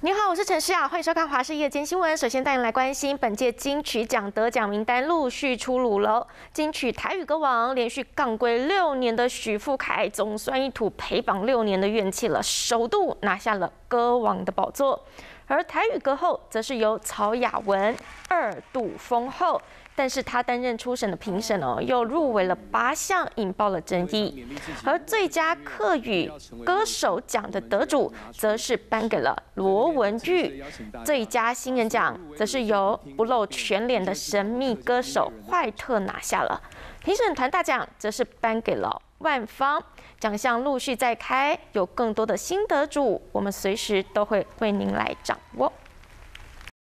你好，我是陈诗雅，欢迎收看华视夜间新闻。首先带您来关心本届金曲奖得奖名单陆续出炉喽。金曲台语歌王连续杠归六年的许富凯，总算一吐陪榜六年的怨气了，首度拿下了。歌王的宝座，而台语歌后则是由曹雅文二度封后，但是她担任初审的评审哦，又入围了八项，引爆了争议。而最佳客语歌手奖的得主，则是颁给了罗文玉，最佳新人奖，则是由不露全脸的神秘歌手坏特拿下了。评审团大奖，则是颁给了。万方奖项陆续在开，有更多的新得主，我们随时都会为您来掌握。